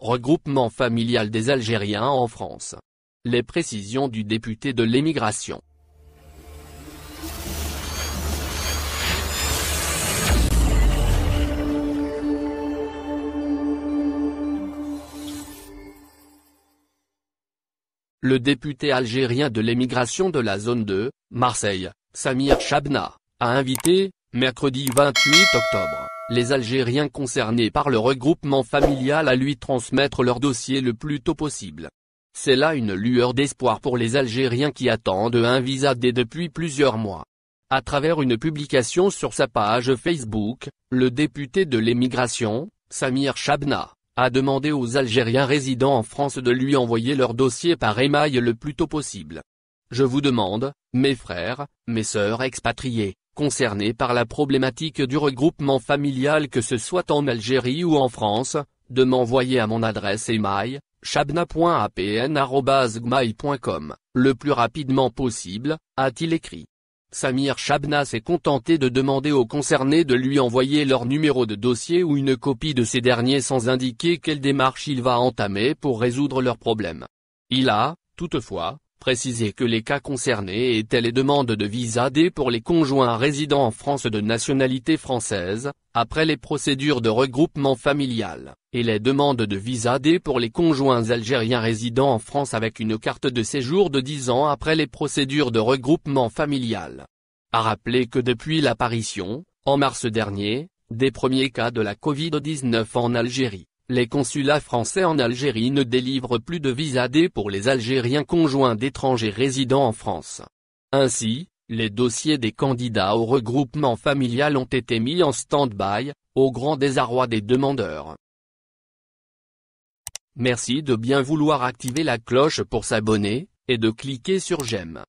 Regroupement familial des Algériens en France. Les précisions du député de l'émigration. Le député algérien de l'émigration de la zone 2, Marseille, Samir Chabna, a invité, mercredi 28 octobre les Algériens concernés par le regroupement familial à lui transmettre leur dossier le plus tôt possible. C'est là une lueur d'espoir pour les Algériens qui attendent un visa dès depuis plusieurs mois. À travers une publication sur sa page Facebook, le député de l'émigration, Samir Chabna, a demandé aux Algériens résidant en France de lui envoyer leur dossier par émail le plus tôt possible. Je vous demande, mes frères, mes sœurs expatriés, concernés par la problématique du regroupement familial que ce soit en Algérie ou en France, de m'envoyer à mon adresse email, chabna.apn.gmail.com, le plus rapidement possible, a-t-il écrit. Samir Chabna s'est contenté de demander aux concernés de lui envoyer leur numéro de dossier ou une copie de ces derniers sans indiquer quelle démarche il va entamer pour résoudre leurs problèmes. Il a, toutefois, préciser que les cas concernés étaient les demandes de visa D pour les conjoints résidant en France de nationalité française, après les procédures de regroupement familial, et les demandes de visa D pour les conjoints algériens résidant en France avec une carte de séjour de 10 ans après les procédures de regroupement familial. A rappeler que depuis l'apparition, en mars dernier, des premiers cas de la Covid-19 en Algérie, les consulats français en Algérie ne délivrent plus de visa D pour les Algériens conjoints d'étrangers résidant en France. Ainsi, les dossiers des candidats au regroupement familial ont été mis en stand-by, au grand désarroi des demandeurs. Merci de bien vouloir activer la cloche pour s'abonner, et de cliquer sur j'aime.